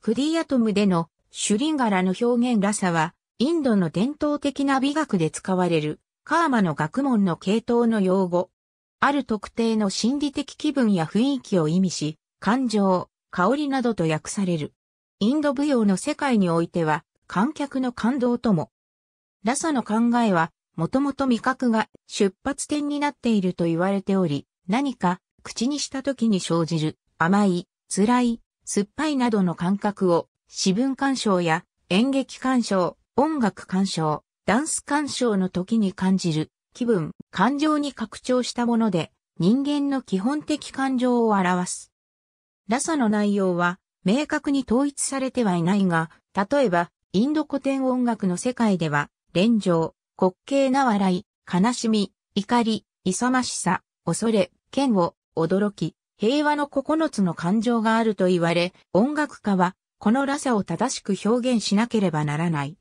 クリアトムでのシュリンガラの表現らさは、インドの伝統的な美学で使われる、カーマの学問の系統の用語。ある特定の心理的気分や雰囲気を意味し、感情、香りなどと訳される。インド舞踊の世界においては、観客の感動とも。ラサの考えは、もともと味覚が出発点になっていると言われており、何か口にした時に生じる甘い、辛い、酸っぱいなどの感覚を、詩文鑑賞や演劇鑑賞、音楽鑑賞、ダンス鑑賞の時に感じる、気分、感情に拡張したもので、人間の基本的感情を表す。ラサの内容は、明確に統一されてはいないが、例えば、インド古典音楽の世界では、連情、滑稽な笑い、悲しみ、怒り、勇ましさ、恐れ、嫌悪、驚き、平和の9つの感情があると言われ、音楽家は、このらさを正しく表現しなければならない。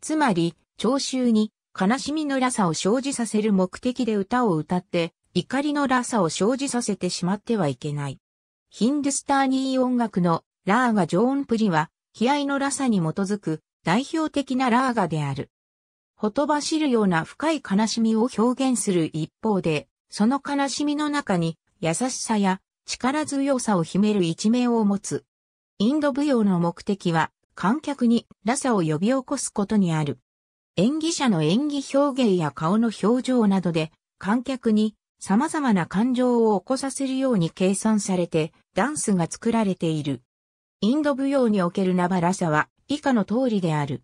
つまり、聴衆に悲しみのらさを生じさせる目的で歌を歌って、怒りのらさを生じさせてしまってはいけない。ヒンドゥスターニー音楽のラーガ・ジョーン・プリは、悲哀のらさに基づく代表的なラーガである。ほとばしるような深い悲しみを表現する一方で、その悲しみの中に優しさや力強さを秘める一面を持つ。インド舞踊の目的は、観客にラサを呼び起こすことにある。演技者の演技表現や顔の表情などで、観客に様々な感情を起こさせるように計算されて、ダンスが作られている。インド舞踊におけるナバラサは、以下の通りである。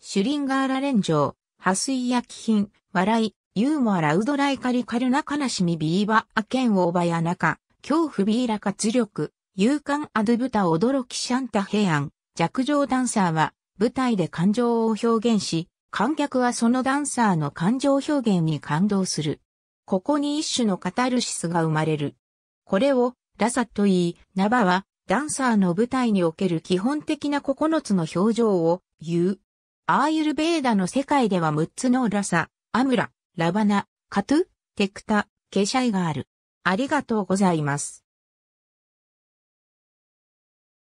シュリンガーラ連城、破水や気品、笑い、ユーモアラウドライカリカルナ悲しみビーバー剣オーバや中、恐怖ビーラ活力、勇敢アドゥブタ驚きシャンタヘアン、弱情ダンサーは舞台で感情を表現し、観客はそのダンサーの感情表現に感動する。ここに一種のカタルシスが生まれる。これをラサと言い、ナバはダンサーの舞台における基本的な9つの表情を言う。アーユルベーダの世界では6つのラサ、アムラ、ラバナ、カトゥ、テクタ、ケシャイがある。ありがとうございます。